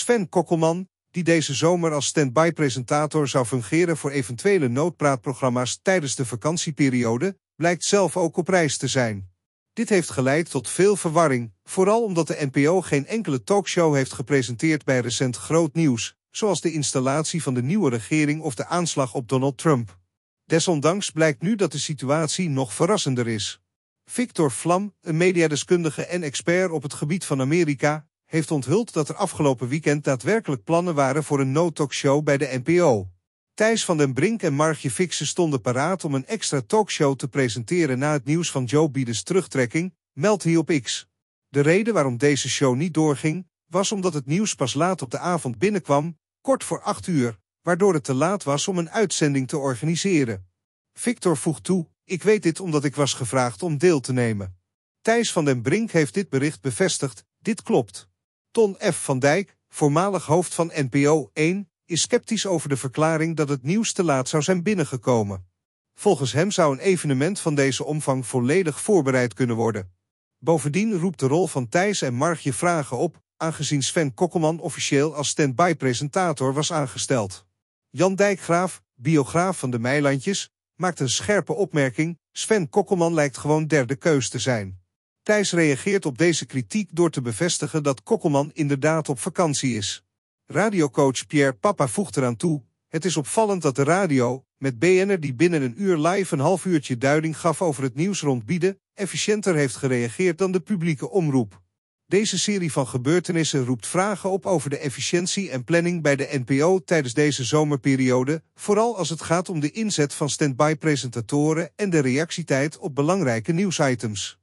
Sven Kokkelman, die deze zomer als stand-by presentator zou fungeren voor eventuele noodpraatprogramma's tijdens de vakantieperiode, blijkt zelf ook op reis te zijn. Dit heeft geleid tot veel verwarring, vooral omdat de NPO geen enkele talkshow heeft gepresenteerd bij recent groot nieuws, zoals de installatie van de nieuwe regering of de aanslag op Donald Trump. Desondanks blijkt nu dat de situatie nog verrassender is. Victor Vlam, een mediadeskundige en expert op het gebied van Amerika, heeft onthuld dat er afgelopen weekend daadwerkelijk plannen waren voor een no-talkshow bij de NPO. Thijs van den Brink en Margje Fixen stonden paraat om een extra talkshow te presenteren na het nieuws van Joe Biden's terugtrekking, meldt hij op X. De reden waarom deze show niet doorging, was omdat het nieuws pas laat op de avond binnenkwam, kort voor 8 uur, waardoor het te laat was om een uitzending te organiseren. Victor voegt toe, ik weet dit omdat ik was gevraagd om deel te nemen. Thijs van den Brink heeft dit bericht bevestigd, dit klopt. Ton F. van Dijk, voormalig hoofd van NPO 1, is sceptisch over de verklaring dat het nieuws te laat zou zijn binnengekomen. Volgens hem zou een evenement van deze omvang volledig voorbereid kunnen worden. Bovendien roept de rol van Thijs en Margje vragen op, aangezien Sven Kokkelman officieel als stand-by presentator was aangesteld. Jan Dijkgraaf, biograaf van de Meilandjes, maakt een scherpe opmerking, Sven Kokkelman lijkt gewoon derde keus te zijn. Thijs reageert op deze kritiek door te bevestigen dat Kokkelman inderdaad op vakantie is. Radiocoach Pierre Papa voegt eraan toe. Het is opvallend dat de radio, met BNR die binnen een uur live een half uurtje duiding gaf over het nieuws rond Bieden, efficiënter heeft gereageerd dan de publieke omroep. Deze serie van gebeurtenissen roept vragen op over de efficiëntie en planning bij de NPO tijdens deze zomerperiode, vooral als het gaat om de inzet van stand-by presentatoren en de reactietijd op belangrijke nieuwsitems.